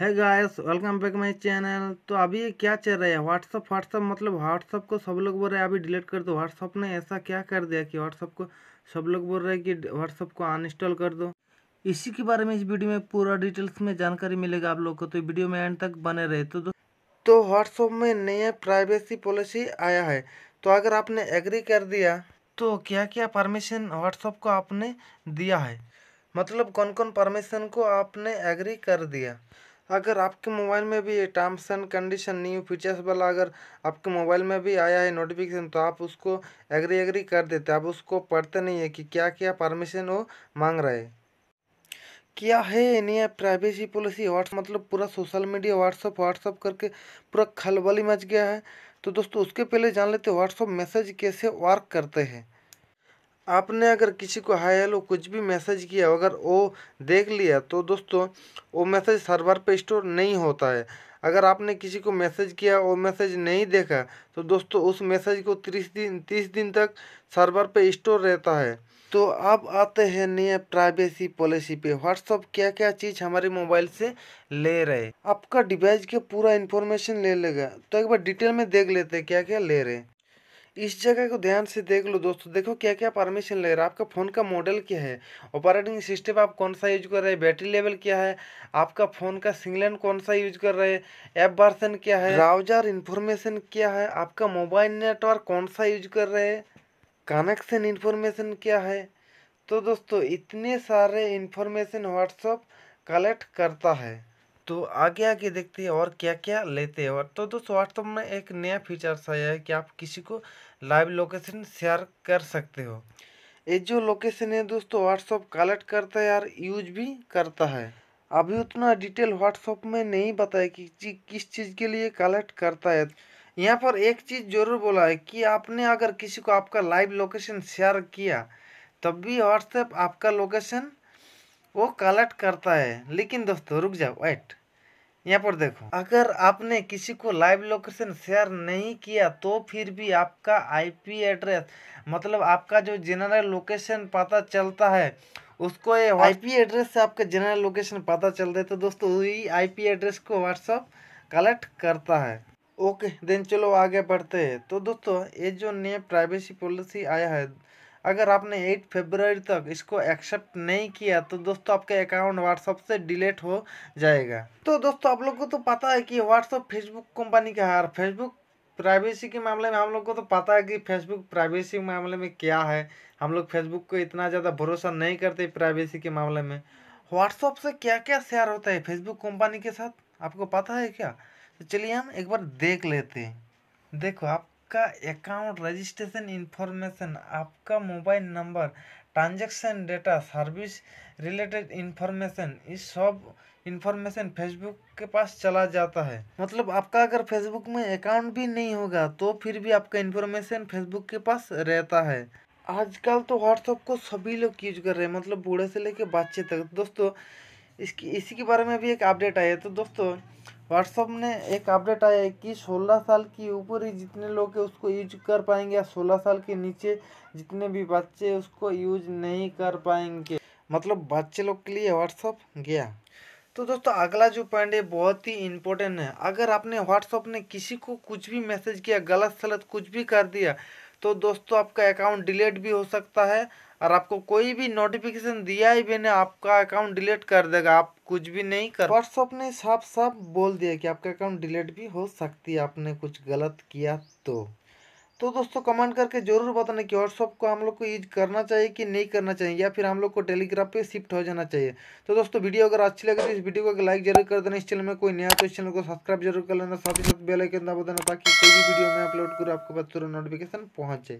है guys welcome back my channel तो अभी ये क्या चल रहा है व्हाट्सअप व्हाट्सअप मतलब व्हाट्सअप को सब लोग बोल रहे हैं अभी डिलीट कर दो व्हाट्सअप ने ऐसा क्या कर दिया कि व्हाट्सअप को सब लोग बोल रहे हैं कि व्हाट्सअप को अनइंस्टॉल कर दो इसी के बारे में इस वीडियो में पूरा डिटेल्स में जानकारी मिलेगा आप लोग को तो वीडियो में एंड तक बने रहे तो तो व्हाट्सअप में नया प्राइवेसी पॉलिसी आया है तो अगर आपने एग्री कर दिया तो क्या क्या परमिशन व्हाट्सअप को आपने दिया है मतलब कौन कौन परमिशन को आपने एग्री कर दिया अगर आपके मोबाइल में भी ये terms and condition new features वाला अगर आपके मोबाइल में भी आया है नोटिफिकेशन तो आप उसको एग्री एग्री कर देते आप उसको पढ़ते नहीं है कि क्या क्या परमिशन वो मांग रहे क्या है नया प्राइवेसी पॉलिसी व्हाट्स मतलब पूरा सोशल मीडिया व्हाट्सअप व्हाट्सअप करके पूरा खलबली मच गया है तो दोस्तों उसके पहले जान लेते व्हाट्सअप मैसेज कैसे वर्क करते हैं आपने अगर किसी को हाई हेलो कुछ भी मैसेज किया अगर वो देख लिया तो दोस्तों वो मैसेज सर्वर पे स्टोर नहीं होता है अगर आपने किसी को मैसेज किया वो मैसेज नहीं देखा तो दोस्तों उस मैसेज को तीस दिन तीस दिन तक सर्वर पे स्टोर रहता है तो अब आते हैं नए प्राइवेसी पॉलिसी पे व्हाट्सअप क्या क्या चीज़ हमारे मोबाइल से ले रहे आपका डिवाइस के पूरा इन्फॉर्मेशन ले लेगा तो एक बार डिटेल में देख लेते हैं क्या क्या ले रहे इस जगह को ध्यान से देख लो दोस्तों देखो क्या क्या परमिशन ले रहा है आपका फ़ोन का मॉडल क्या है ऑपरेटिंग सिस्टम आप कौन सा यूज कर रहे हैं बैटरी लेवल क्या है आपका फ़ोन का सिग्नल कौन सा यूज कर रहे हैं ऐप वर्सन क्या है ब्राउजर इन्फॉर्मेशन क्या है आपका मोबाइल नेटवर्क कौन सा यूज कर रहे हैं कनेक्शन इन्फॉर्मेशन क्या है तो दोस्तों इतने सारे इन्फॉर्मेशन व्हाट्सअप कलेक्ट करता है तो आगे आगे देखते हैं और क्या क्या लेते हैं और तो दोस्तों व्हाट्सअप में एक नया फीचर्स आया है कि आप किसी को लाइव लोकेशन शेयर कर सकते हो ये जो लोकेशन है दोस्तों व्हाट्सअप कलेक्ट करता है और यूज भी करता है अभी उतना डिटेल व्हाट्सअप में नहीं बताया कि किस चीज़ के लिए कलेक्ट करता है यहाँ पर एक चीज़ ज़रूर बोला है कि आपने अगर किसी को आपका लाइव लोकेशन शेयर किया तब भी व्हाट्सएप आपका लोकेशन वो कलेक्ट करता है लेकिन दोस्तों रुक जाओ वेट यहाँ पर देखो अगर आपने किसी को लाइव लोकेशन शेयर नहीं किया तो फिर भी आपका आईपी एड्रेस मतलब आपका जो जनरल लोकेशन पता चलता है उसको ये आईपी एड्रेस से आपका जनरल लोकेशन पता चल है तो दोस्तों वही आईपी एड्रेस को व्हाट्सअप कलेक्ट करता है ओके देन चलो आगे बढ़ते हैं तो दोस्तों ये जो नया प्राइवेसी पॉलिसी आया है अगर आपने 8 फेबररी तक इसको एक्सेप्ट नहीं किया तो दोस्तों आपका अकाउंट व्हाट्सअप से डिलीट हो जाएगा तो दोस्तों आप लोग को तो पता है कि व्हाट्सअप फेसबुक कंपनी का है और फेसबुक प्राइवेसी के मामले में हम लोग को तो पता है कि फेसबुक प्राइवेसी मामले में क्या है हम लोग फेसबुक को इतना ज़्यादा भरोसा नहीं करते प्राइवेसी के मामले में व्हाट्सअप से क्या क्या शेयर होता है फेसबुक कंपनी के साथ आपको पता है क्या तो चलिए हम एक बार देख लेते हैं देखो आप आपका अकाउंट रजिस्ट्रेशन इन्फॉर्मेशन आपका mobile number transaction data service related information इस सब इन्फॉर्मेशन फेसबुक के पास चला जाता है मतलब आपका अगर फेसबुक में अकाउंट भी नहीं होगा तो फिर भी आपका इन्फॉर्मेशन फेसबुक के पास रहता है आजकल तो व्हाट्सअप को सभी लोग यूज कर रहे हैं मतलब बूढ़े से लेके बच्चे तक दोस्तों इसकी इसी के बारे में भी एक अपडेट आया है तो दोस्तों व्हाट्सअप ने एक अपडेट आया है कि 16 साल के ऊपर ही जितने लोग हैं उसको यूज कर पाएंगे या 16 साल के नीचे जितने भी बच्चे उसको यूज नहीं कर पाएंगे मतलब बच्चे लोग के लिए व्हाट्सअप गया तो दोस्तों अगला जो पॉइंट है बहुत ही इम्पोर्टेंट है अगर आपने व्हाट्सअप ने किसी को कुछ भी मैसेज किया गलत सलत कुछ भी कर दिया तो दोस्तों आपका अकाउंट डिलीट भी हो सकता है और आपको कोई भी नोटिफिकेशन दिया ही बिना आपका अकाउंट डिलीट कर देगा आप कुछ भी नहीं कर व्हाट्सअप ने साफ साफ बोल दिया कि आपका अकाउंट डिलीट भी हो सकती है आपने कुछ गलत किया तो तो दोस्तों कमेंट करके ज़रूर बताना कि व्हाट्सअप को हम लोग को यूज करना चाहिए कि नहीं करना चाहिए या फिर हम लोग को टेलीग्राम पे शिफ्ट हो जाना चाहिए तो दोस्तों वीडियो अगर अच्छी लगे तो इस वीडियो को एक लाइक जरूर कर देना इस चैनल में कोई नया तो इस चैनल को सब्सक्राइब जरूर कर लेना साथ ही साथ बेलाइकन दबा देना ताकि कोई भी वीडियो में अपलोड करूँ आपके पास तुरंत नोटिफिकेशन पहुँच जाए